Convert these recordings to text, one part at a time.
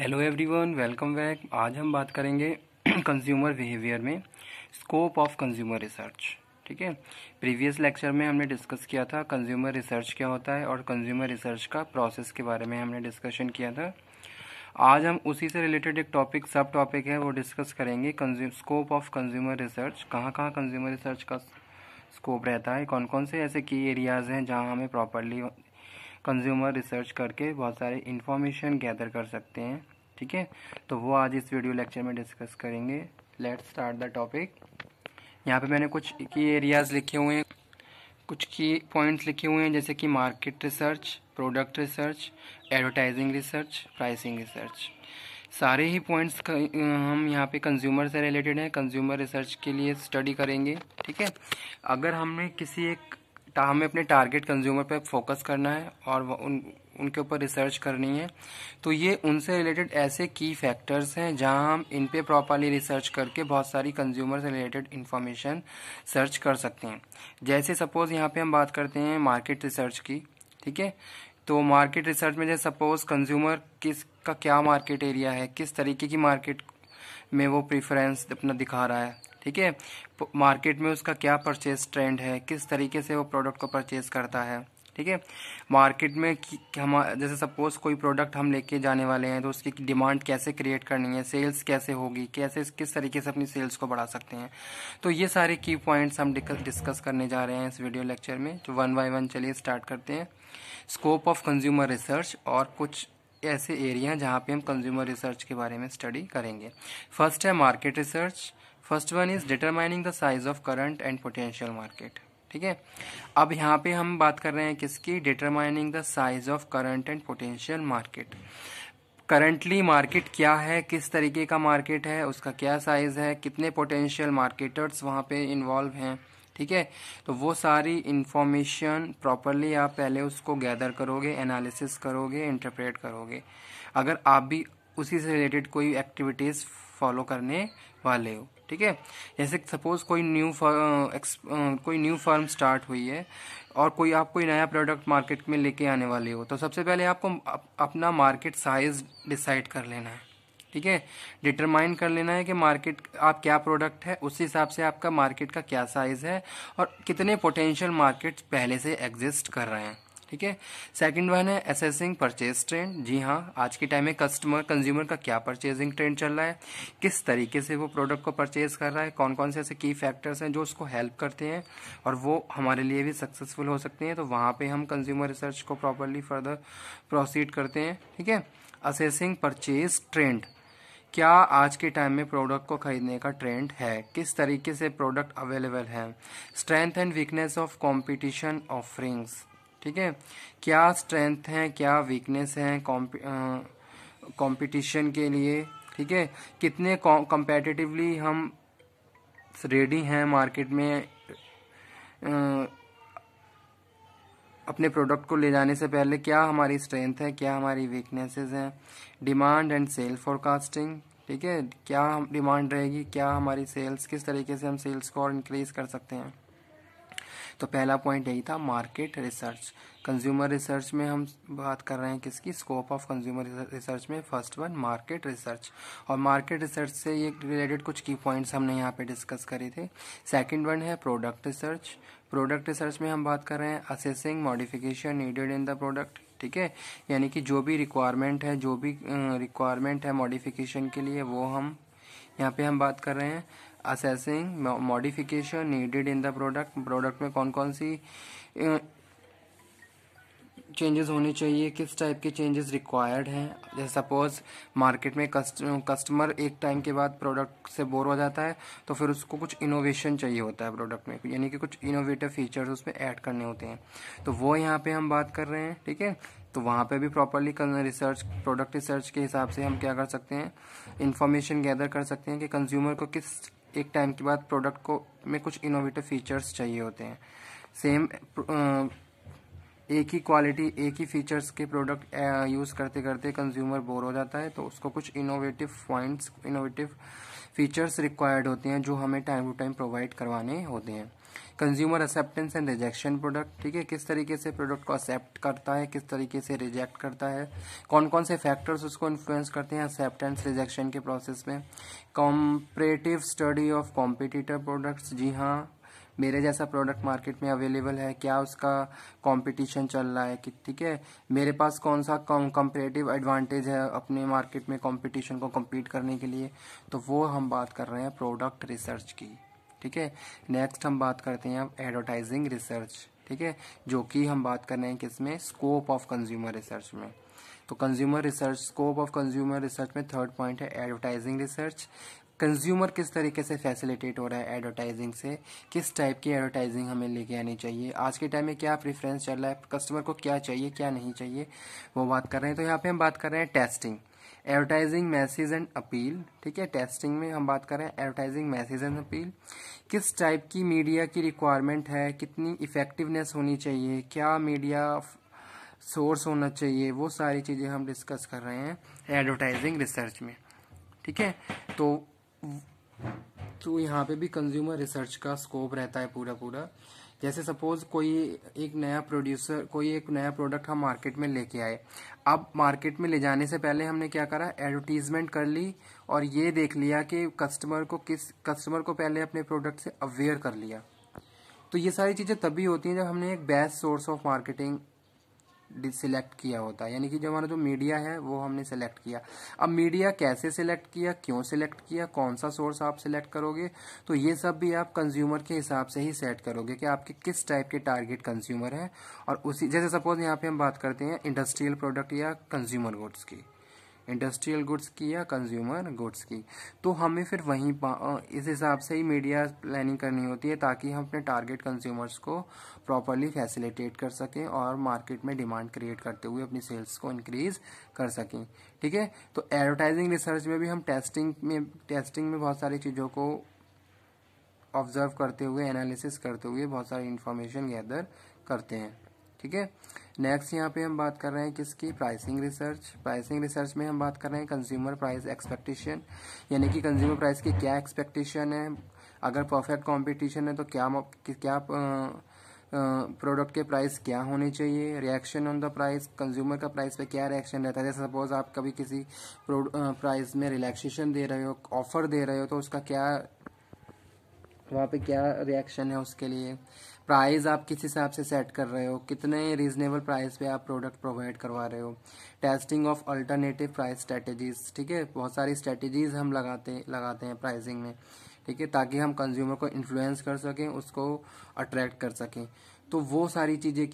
hello everyone welcome back आज हम बात करेंगे कंज्यूमर बिहेवियर में स्कोप ऑफ कंज्यूमर रिसर्च ठीक है प्रीवियस लेक्चर में हमने डिस्कस किया था कंज्यूमर रिसर्च क्या होता है और कंज्यूमर रिसर्च का प्रोसेस के बारे में हमने डिस्कशन किया था आज हम उसी से रिलेटेड एक टॉपिक सब टॉपिक है वो डिस्कस करेंगे स्कोप ऑफ कंज्यूमर रिसर्च कहाँ कहाँ कंज्यूमर रिसर्च का स्कोप रहता है कौन कौन से ऐसे की एरियाज़ हैं जहाँ हमें प्रॉपरली कंज्यूमर रिसर्च करके बहुत सारे इन्फॉर्मेशन गैदर कर सकते हैं ठीक है तो वो आज इस वीडियो लेक्चर में डिस्कस करेंगे लेट स्टार्ट द टॉपिक यहाँ पे मैंने कुछ की एरियाज़ लिखे हुए हैं कुछ की पॉइंट्स लिखे हुए हैं जैसे कि market research product research advertising research pricing research सारे ही पॉइंट्स हम यहाँ पे कंज्यूमर से रिलेटेड हैं कंज्यूमर रिसर्च के लिए स्टडी करेंगे ठीक है अगर हमने किसी एक हमें अपने टारगेट कंज्यूमर पर फोकस करना है और उन उनके ऊपर रिसर्च करनी है तो ये उनसे रिलेटेड ऐसे की फैक्टर्स हैं जहां हम इन पे प्रॉपरली रिसर्च करके बहुत सारी कंज्यूमर से रिलेटेड इन्फॉर्मेशन सर्च कर सकते हैं जैसे सपोज़ यहाँ पे हम बात करते हैं मार्केट रिसर्च की ठीक है तो मार्केट रिसर्च में जैसे सपोज़ कंज्यूमर किस का क्या मार्केट एरिया है किस तरीके की मार्केट में वो प्रेफरेंस अपना दिखा रहा है ठीक है मार्केट में उसका क्या परचेज ट्रेंड है किस तरीके से वो प्रोडक्ट को परचेज करता है ठीक है मार्केट में हम जैसे सपोज कोई प्रोडक्ट हम लेके जाने वाले हैं तो उसकी डिमांड कैसे क्रिएट करनी है सेल्स कैसे होगी कैसे किस तरीके से अपनी सेल्स को बढ़ा सकते हैं तो ये सारे की पॉइंट्स हम डिस्कस करने जा रहे हैं इस वीडियो लेक्चर में जो वन बाय वन चलिए स्टार्ट करते हैं स्कोप ऑफ कंज्यूमर रिसर्च और कुछ ऐसे एरिया हैं जहाँ पे हम कंज्यूमर रिसर्च के बारे में स्टडी करेंगे फर्स्ट है market research first one is determining the size of current and potential market ठीक है अब यहाँ पे हम बात कर रहे हैं किसकी determining the size of current and potential market currently market क्या है किस तरीके का मार्केट है उसका क्या साइज है कितने पोटेंशियल मार्केटर्स वहाँ पे इन्वॉल्व हैं ठीक है तो वो सारी इन्फॉर्मेशन प्रॉपरली आप पहले उसको गैदर करोगे एनालिसिस करोगे इंटरप्रेट करोगे अगर आप भी उसी से रिलेटेड कोई एक्टिविटीज़ फॉलो करने वाले हो ठीक है जैसे सपोज कोई न्यू कोई न्यू फर्म स्टार्ट हुई है और कोई आप कोई नया प्रोडक्ट मार्केट में लेके आने वाले हो तो सबसे पहले आपको अप, अपना मार्केट साइज डिसाइड कर लेना है ठीक है डिटरमाइन कर लेना है कि मार्केट आप क्या प्रोडक्ट है उस हिसाब से आपका मार्केट का क्या साइज़ है और कितने पोटेंशियल मार्केट्स पहले से एग्जिस्ट कर रहे हैं ठीक है सेकंड वन है असेसिंग परचेज ट्रेंड जी हाँ आज के टाइम में कस्टमर कंज्यूमर का क्या परचेजिंग ट्रेंड चल रहा है किस तरीके से वो प्रोडक्ट को परचेज कर रहा है कौन कौन से ऐसे की फैक्टर्स हैं जो उसको हेल्प करते हैं और वो हमारे लिए भी सक्सेसफुल हो सकते हैं तो वहाँ पे हम कंज्यूमर रिसर्च को प्रॉपरली फर्दर प्रोसीड करते हैं ठीक है असेसिंग परचेज ट्रेंड क्या आज के टाइम में प्रोडक्ट को खरीदने का ट्रेंड है किस तरीके से प्रोडक्ट अवेलेबल है strength and weakness of competition offerings ठीक है क्या स्ट्रेंथ है क्या वीकनेस है कंपटीशन के लिए ठीक है कितने कंपेटिटिवली हम रेडी हैं मार्केट में आ, अपने प्रोडक्ट को ले जाने से पहले क्या हमारी स्ट्रेंथ है क्या हमारी वीकनेसेस हैं डिमांड एंड सेल फोरकास्टिंग ठीक है क्या हम डिमांड रहेगी क्या हमारी सेल्स किस तरीके से हम सेल्स को और इंक्रीज कर सकते हैं तो पहला पॉइंट यही था मार्केट रिसर्च कंज्यूमर रिसर्च में हम बात कर रहे हैं किसकी स्कोप ऑफ कंज्यूमर रिसर्च में फर्स्ट वन मार्केट रिसर्च और मार्केट रिसर्च से ये रिलेटेड कुछ की पॉइंट्स हमने यहाँ पे डिस्कस करे थे सेकंड वन है प्रोडक्ट रिसर्च प्रोडक्ट रिसर्च में हम बात कर रहे हैं assessing modification needed in the product ठीक है यानी कि जो भी रिक्वायरमेंट है जो भी रिक्वायरमेंट है मॉडिफिकेशन के लिए वो हम यहाँ पे हम बात कर रहे हैं assessing modification needed in the product product में कौन कौन सी चेंजेस होने चाहिए किस टाइप के चेंजेस रिक्वायर्ड हैं जैसे सपोज मार्केट में कस्टमर एक टाइम के बाद प्रोडक्ट से बोर हो जाता है तो फिर उसको कुछ इनोवेशन चाहिए होता है प्रोडक्ट में यानी कि कुछ इनोवेटिव फीचर्स उसमें ऐड करने होते हैं तो वो यहाँ पे हम बात कर रहे हैं ठीक है तो वहाँ पे भी प्रॉपरली रिसर्च प्रोडक्ट रिसर्च के हिसाब से हम क्या कर सकते हैं इन्फॉर्मेशन गैदर कर सकते हैं कि कंज्यूमर को किस एक टाइम के बाद प्रोडक्ट को में कुछ इनोवेटिव फीचर्स चाहिए होते हैं सेम एक ही क्वालिटी एक ही फीचर्स के प्रोडक्ट यूज़ करते करते कंज्यूमर बोर हो जाता है तो उसको कुछ innovative points innovative features required होते हैं जो हमें टाइम टू टाइम प्रोवाइड करवाने होते हैं consumer acceptance and rejection product ठीक है किस तरीके से प्रोडक्ट को एक्सेप्ट करता है किस तरीके से रिजेक्ट करता है कौन कौन से फैक्टर्स उसको इन्फ्लुएंस करते हैं एक्सेप्टेंस रिजेक्शन के प्रोसेस में comparative study of competitor products जी हाँ मेरे जैसा प्रोडक्ट मार्केट में अवेलेबल है क्या उसका कंपटीशन चल रहा है कि ठीक है मेरे पास कौन सा कंपेटिव एडवांटेज है अपने मार्केट में कंपटीशन को कम्पीट करने के लिए तो वो हम बात कर रहे हैं प्रोडक्ट रिसर्च की ठीक है नेक्स्ट हम बात करते हैं अब एडवर्टाइजिंग रिसर्च ठीक है जो कि हम बात कर रहे हैं किसमें स्कोप ऑफ कंज्यूमर रिसर्च में तो consumer research scope of consumer research में थर्ड पॉइंट है एडवर्टाइजिंग रिसर्च कंज्यूमर किस तरीके से फैसिलिटेट हो रहा है एडवर्टाइजिंग से किस टाइप की एडवर्टाइजिंग हमें लेके आनी चाहिए आज के टाइम में क्या प्रेफरेंस चल रहा है कस्टमर को क्या चाहिए क्या नहीं चाहिए वो बात कर रहे हैं तो यहाँ पे हम बात कर रहे हैं testing advertising message and appeal ठीक है टेस्टिंग में हम बात कर रहे हैं एडवर्टाइजिंग मैसेज एंड अपील किस टाइप की मीडिया की रिक्वायरमेंट है कितनी इफेक्टिवनेस होनी चाहिए क्या मीडिया सोर्स होना चाहिए वो सारी चीज़ें हम डिस्कस कर रहे हैं एडवर्टाइजिंग रिसर्च में ठीक है तो तो यहाँ पे भी कंज्यूमर रिसर्च का स्कोप रहता है पूरा पूरा जैसे सपोज कोई एक नया प्रोड्यूसर कोई एक नया प्रोडक्ट हम मार्केट में लेके आए अब मार्केट में ले जाने से पहले हमने क्या करा एडवर्टीजमेंट कर ली और ये देख लिया कि कस्टमर को किस कस्टमर को पहले अपने प्रोडक्ट से अवेयर कर लिया तो ये सारी चीज़ें तभी होती हैं जब हमने एक best source of marketing select किया होता है यानी कि जो हमारा जो मीडिया है वो हमने सेलेक्ट किया अब मीडिया कैसे सिलेक्ट किया क्यों सेलेक्ट किया कौन सा सोर्स आप सेलेक्ट करोगे तो ये सब भी आप कंज्यूमर के हिसाब से ही सेट करोगे कि आपके किस टाइप के टारगेट कंज्यूमर हैं और उसी जैसे सपोज यहाँ पे हम बात करते हैं इंडस्ट्रियल प्रोडक्ट या कंज्यूमर गुड्स की इंडस्ट्रियल गुड्स की या कंज्यूमर गुड्स की तो हमें फिर वहीं इस हिसाब से ही मीडिया प्लानिंग करनी होती है ताकि हम अपने टारगेट कंज्यूमर्स को प्रॉपरली फैसिलिटेट कर सकें और मार्केट में डिमांड क्रिएट करते हुए अपनी सेल्स को इंक्रीज कर सकें ठीक है तो एडवर्टाइजिंग रिसर्च में भी हम टेस्टिंग में टेस्टिंग में बहुत सारी चीज़ों को ऑब्जर्व करते हुए एनालिसिस करते हुए बहुत सारी इंफॉर्मेशन गैदर करते हैं ठीक है नेक्स्ट यहाँ पे हम बात कर रहे हैं किसकी प्राइसिंग रिसर्च प्राइसिंग रिसर्च में हम बात कर रहे हैं कंज्यूमर प्राइस एक्सपेक्टेशन यानी कि कंज्यूमर प्राइस की क्या एक्सपेक्टेशन है अगर परफेक्ट कंपटीशन है तो क्या क्या प्रोडक्ट के प्राइस क्या होने चाहिए reaction on the price consumer का प्राइस पे क्या रिएक्शन रहता है जैसे सपोज आप कभी किसी प्राइस में रिलैक्सेशन दे रहे हो ऑफर दे रहे हो तो उसका क्या वहाँ पे क्या रिएक्शन है उसके लिए प्राइस आप किस हिसाब से सेट कर रहे हो कितने रीजनेबल प्राइस पे आप प्रोडक्ट प्रोवाइड करवा रहे हो testing of alternative price strategies ठीक है बहुत सारी स्ट्रेटजीज हम लगाते लगाते हैं प्राइसिंग में ठीक है ताकि हम कंज्यूमर को इन्फ्लुएंस कर सकें उसको अट्रैक्ट कर सकें तो वो सारी चीज़ें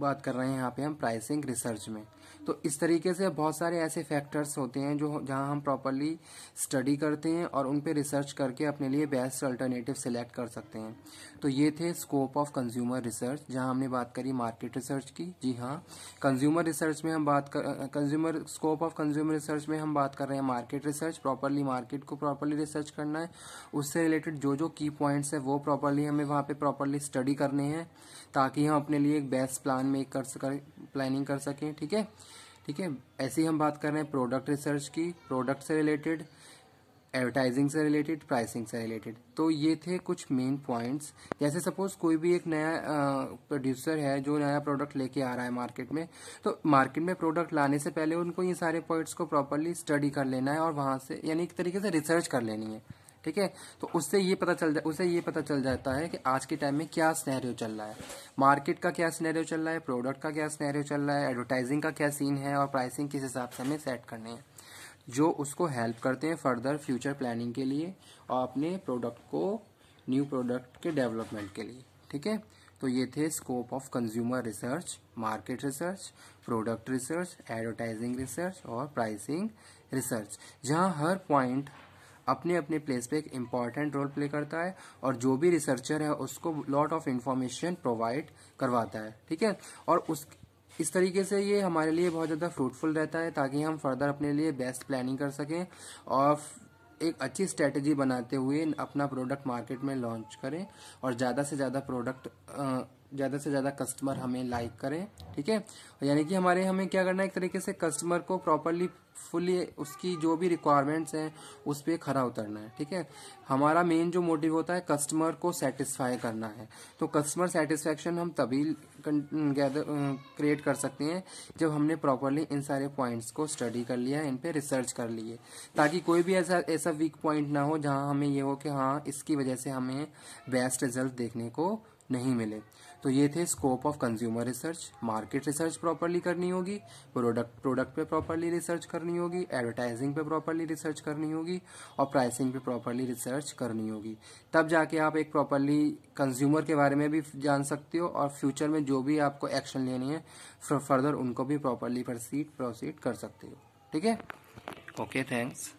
बात कर रहे हैं यहाँ पे हम प्राइसिंग रिसर्च में तो इस तरीके से बहुत सारे ऐसे फैक्टर्स होते हैं जो जहाँ हम प्रॉपरली स्टडी करते हैं और उन पर रिसर्च करके अपने लिए बेस्ट अल्टरनेटिव सिलेक्ट कर सकते हैं तो ये थे स्कोप ऑफ कंज्यूमर रिसर्च जहाँ हमने बात करी मार्केट रिसर्च की जी हाँ कंज्यूमर रिसर्च में हम बात कर consumer scope of consumer research में हम बात कर रहे हैं मार्केट रिसर्च प्रॉपरली मार्केट को प्रॉपरली रिसर्च करना है उससे रिलेटेड जो जो की पॉइंट्स है वो प्रॉपरली हमें वहाँ पर प्रॉपरली स्टडी करने हैं ताकि हम अपने लिए एक बेस्ट प्लान प्लान में कर सकें प्लानिंग कर सकें ठीक है ठीक है ऐसी हम बात कर रहे हैं प्रोडक्ट रिसर्च की प्रोडक्ट से रिलेटेड एडवर्टाइजिंग से रिलेटेड प्राइसिंग से रिलेटेड तो ये थे कुछ मेन पॉइंट्स जैसे सपोज कोई भी एक नया प्रोड्यूसर है जो नया प्रोडक्ट लेके आ रहा है मार्केट में तो मार्केट में प्रोडक्ट लाने से पहले उनको ये सारे पॉइंट्स को प्रॉपरली स्टडी कर लेना है और वहाँ से यानी एक तरीके से रिसर्च कर लेनी है ठीक है तो उससे ये पता चल उससे ये पता चल जाता है कि आज के टाइम में क्या स्नैरियो चल रहा है मार्केट का क्या स्नैरियो चल रहा है प्रोडक्ट का क्या स्नैरियो चल रहा है एडवर्टाइजिंग का क्या सीन है और प्राइसिंग किस हिसाब से हमें सेट करनी है जो उसको हेल्प करते हैं फर्दर फ्यूचर प्लानिंग के लिए और अपने प्रोडक्ट को न्यू प्रोडक्ट के डेवलपमेंट के लिए ठीक है तो ये थे scope of consumer research market research product research advertising research और प्राइसिंग रिसर्च जहाँ हर पॉइंट अपने अपने प्लेस पे एक इम्पॉर्टेंट रोल प्ले करता है और जो भी रिसर्चर है उसको लॉट ऑफ इन्फॉर्मेशन प्रोवाइड करवाता है ठीक है और उस इस तरीके से ये हमारे लिए बहुत ज़्यादा फ्रूटफुल रहता है ताकि हम फर्दर अपने लिए बेस्ट प्लानिंग कर सकें और एक अच्छी स्ट्रेटजी बनाते हुए अपना प्रोडक्ट मार्केट में लॉन्च करें और ज़्यादा से ज़्यादा प्रोडक्ट ज़्यादा से ज़्यादा कस्टमर हमें लाइक करें ठीक है यानी कि हमारे हमें क्या करना है एक तरीके से कस्टमर को प्रॉपरली फुली उसकी जो भी रिक्वायरमेंट्स हैं उस पर खरा उतरना है ठीक है हमारा मेन जो मोटिव होता है कस्टमर को सेटिस्फाई करना है तो कस्टमर सेटिस्फेक्शन हम तभी गैदर क्रिएट कर सकते हैं जब हमने प्रॉपरली इन सारे पॉइंट्स को स्टडी कर लिया इन पे रिसर्च कर लिए ताकि कोई भी ऐसा ऐसा वीक पॉइंट ना हो जहाँ हमें ये हो कि हाँ इसकी वजह से हमें बेस्ट रिजल्ट देखने को नहीं मिले तो ये थे scope of consumer research market research properly करनी होगी प्रोडक्ट प्रोडक्ट पे प्रॉपरली रिसर्च करनी होगी एडवर्टाइजिंग पे प्रॉपरली रिसर्च करनी होगी और प्राइसिंग पे प्रॉपरली रिसर्च करनी होगी तब जाके आप एक प्रॉपरली कंज्यूमर के बारे में भी जान सकते हो और फ्यूचर में जो भी आपको एक्शन लेनी है फर्दर उनको भी प्रॉपरली प्रोसीड प्रोसीड कर सकते हो ठीक है ओके थैंक्स